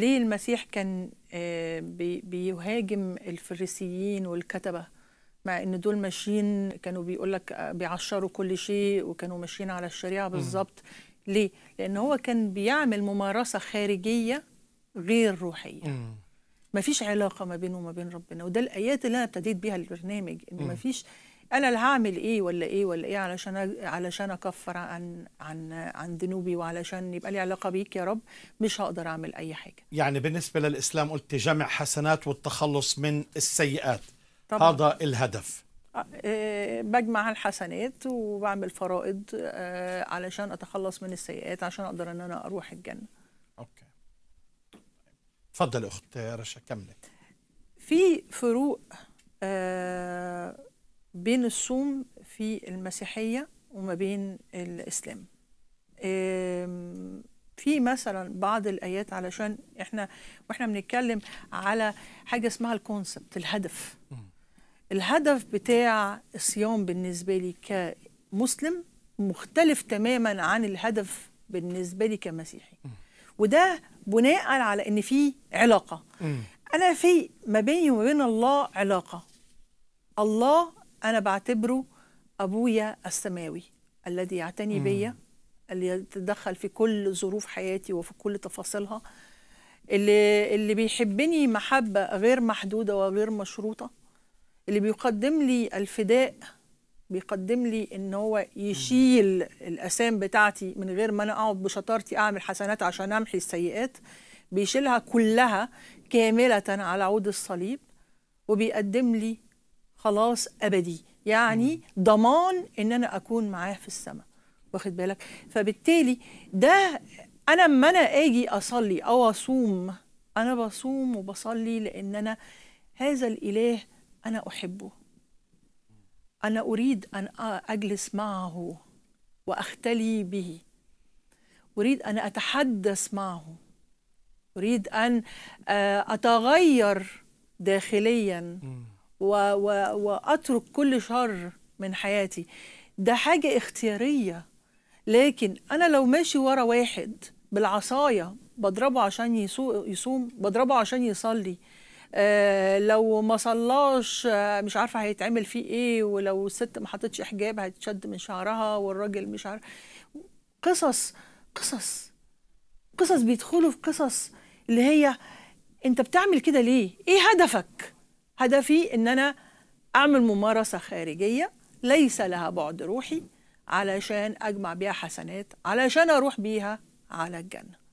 ليه المسيح كان آه، بيهاجم الفريسيين والكتبة مع ان دول ماشيين كانوا بيقول لك آه، بيعشروا كل شيء وكانوا ماشيين على الشريعه بالظبط ليه لان هو كان بيعمل ممارسه خارجيه غير روحيه مفيش علاقه ما بينه وما بين ربنا وده الايات اللي انا ابتديت بيها البرنامج ان مفيش انا اللي هعمل ايه ولا ايه ولا ايه علشان علشان اكفر عن عن عن ذنوبي وعلشان يبقى لي علاقه بيك يا رب مش هقدر اعمل اي حاجه يعني بالنسبه للاسلام قلت جمع حسنات والتخلص من السيئات طبعا. هذا الهدف آه، آه، بجمع الحسنات وبعمل فرائض آه، علشان اتخلص من السيئات عشان اقدر ان انا اروح الجنه اوكي تفضل اخت رشا كملي في فروق بين الصوم في المسيحية وما بين الإسلام في مثلا بعض الآيات علشان إحنا وإحنا بنتكلم على حاجة اسمها الكونسبت الهدف الهدف بتاع الصيام بالنسبة لي كمسلم مختلف تماما عن الهدف بالنسبة لي كمسيحي وده بناء على ان في علاقه انا في ما بيني وما بين الله علاقه الله أنا بعتبره أبويا السماوي الذي يعتني بيا اللي يتدخل في كل ظروف حياتي وفي كل تفاصيلها اللي اللي بيحبني محبة غير محدودة وغير مشروطة اللي بيقدم لي الفداء بيقدم لي ان هو يشيل الاسام بتاعتي من غير ما انا اقعد بشطارتي اعمل حسنات عشان امحي السيئات بيشيلها كلها كامله على عود الصليب وبيقدم لي خلاص ابدي يعني ضمان ان انا اكون معاه في السماء واخد بالك فبالتالي ده انا لما انا اجي اصلي او اصوم انا بصوم وبصلي لان انا هذا الاله انا احبه انا اريد ان اجلس معه واختلي به اريد ان اتحدث معه اريد ان آه، اتغير داخليا و و واترك كل شر من حياتي ده حاجه اختياريه لكن انا لو ماشي ورا واحد بالعصايه بضربه عشان يصوم بضربه عشان يصلي آه لو ما صلاش آه مش عارفه هيتعمل فيه ايه ولو الست ما حطتش حجاب هتشد من شعرها والراجل مش عارف قصص قصص قصص بيدخلوا في قصص اللي هي انت بتعمل كده ليه ايه هدفك هدفي ان انا اعمل ممارسه خارجيه ليس لها بعد روحي علشان اجمع بيها حسنات علشان اروح بيها على الجنه